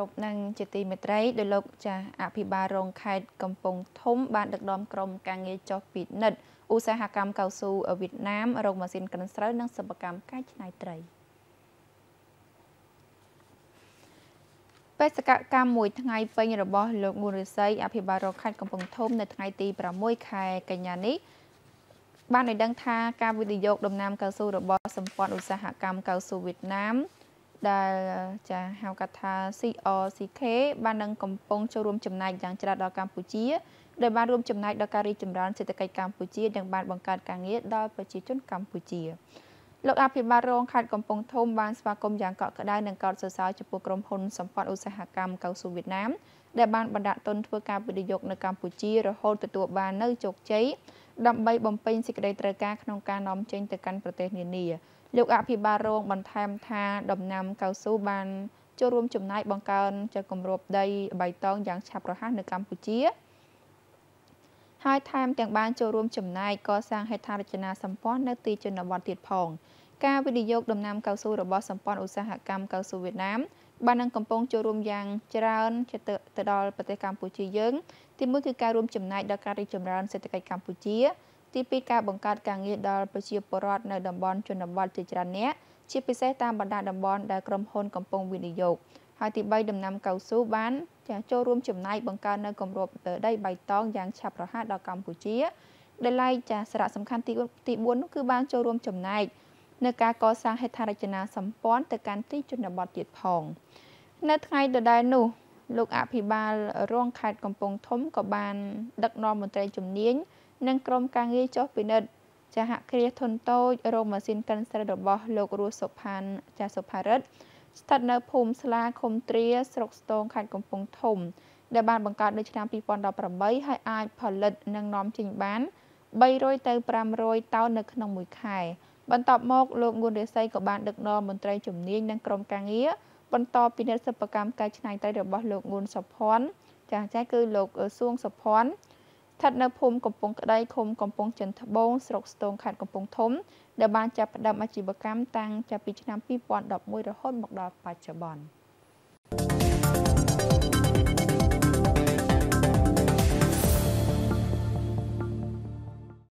គប់នឹងជាទីមេត្រីដោយលោកចាស់អភិបាលរងខេត្តកំពង់ធំបានដឹកនាំក្រុមការងារចុះពិនិត្យឧស្សាហកម្មកៅស៊ូវៀតណាមរោងម៉ាស៊ីនកិនស្រូវនិងសិប្បកម្មកែច្នៃត្រីបេសកកម្មមួយថ្ងៃពេញរបស់លោកងួនរិស័យអភិបាលរងខេត្តកំពង់ធំ នៅថ្ងៃ ទី6ខែកញ្ញានេះ បានឲ្យដឹងថាការវិនិយោគដំណាំកៅស៊ូរបស់សម្ព័ន្ធឧស្សាហកម្មកៅស៊ូវៀតណាមដែលចាហៅកាត់ថា CRCK បាននឹងកំពុងចូលរួមចំណែកយ៉ាងច្រើនដល់កម្ពុជាដែលបានរួមចំណែកដល់ការរីកចម្រើនសេដ្ឋកិច្ចកម្ពុជានិងបានបង្កើតការងារដល់ប្រជាជនកម្ពុជាលោកអភិបាលរងខេត្តកំពង់ធំបានស្វាគមន៍យ៉ាងកក់ក្ដៅនិងកោតសរសើរចំពោះក្រុមហ៊ុនសម្ព័ន្ធឧស្សាហកម្មកៅស៊ូវៀតណាម ដែលបានបណ្ដាក់ទុនធ្វើការវិនិយោគនៅកម្ពុជារហូតទទួលបាននូវជោគជ័យដើម្បីបំពេញសេចក្តីត្រូវការក្នុងការនាំចេញទៅកាន់ប្រទេសនានាលោកអភិបាលរង បន្ថែមថាដំណាំកៅស៊ូបានចូលរួមចំណាយបង្កើនចែកគម្របដីបៃតងយ៉ាងឆាប់រហ័សនៅកម្ពុជាហើយថែមទាំងបានចូលរួមចំណាយកសាងហេដ្ឋារចនាសម្ព័ន្ធនៅទីជនបទទៀតផងការវិនិយោគដំណាំកៅស៊ូរបស់សម្ព័ន្ធឧស្សាហកម្មកៅស៊ូវៀតណាមបាននឹងកំពុងចូលរួមយ៉ាងច្រើនទៅដល់ប្រទេសកម្ពុជាយើងទីមួយគឺការរួមចំណែកដល់ការរីកចម្រើនសេដ្ឋកិច្ចកម្ពុជាទីពីរការបង្កើតការងារដល់ប្រជាពលរដ្ឋនៅតំបន់ជនបទជាច្រើនអ្នកជាពិសេសតាមបណ្ដាតំបន់ដែលក្រុមហ៊ុនកំពុងវិនិយោគហើយទី3ដំណាំកៅស៊ូបានចាចូលរួមចំណែកបង្កើននៅគម្របដីបៃតងយ៉ាងឆាប់រហ័សដល់កម្ពុជាដែលឡែកចាសារៈសំខាន់ទីទី4នោះគឺបាន ចូលរួមចំណែកនៅការកសាងហេដ្ឋារចនាសម្ព័ន្ធទៅកាន់ទីជនបទទៀតផងនៅថ្ងៃដដែលនោះ លោកអភិបាលរងខេត្តកំពង់ធំក៏បានដឹកនាំមន្ត្រីជំនាញនិងក្រុមការងារចុះពិនិត្យចាហគ្រាសធុនតូចរោងម៉ាស៊ីនកិនស្រូវរបស់លោករស់សុផាន់ចាសុផារិទ្ធស្ថិតនៅភូមិស្លាឃុំត្រាស្រុកស្ទងខេត្តកំពង់ធំដែលបានបង្កើតនៅឆ្នាំ2018ហើយអាចផលិតនិងនាំចេញបាន300ទៅ500តោននៅក្នុងមួយខែបន្ទាប់មកលោកងួនរាសីក៏បានដឹកនាំមន្ត្រីជំនាញនិងក្រុមការងារបន្តពីនិតសិប្បកម្មកែច្នៃត្រីរបស់លោកងួនសុភ័ណ្ឌចាស់ចាស់គឺលោកសួងសុភ័ណ្ឌស្ថិតនៅភូមិកំពង់ក្តីឃុំកំពង់ចិនត្បូងស្រុកស្ទងខេត្តកំពង់ធំដែលបានចាប់ផ្ដើមអាជីវកម្មតាំងចាប់ពីឆ្នាំ2011រហូតមកដល់បច្ចុប្បន្ន។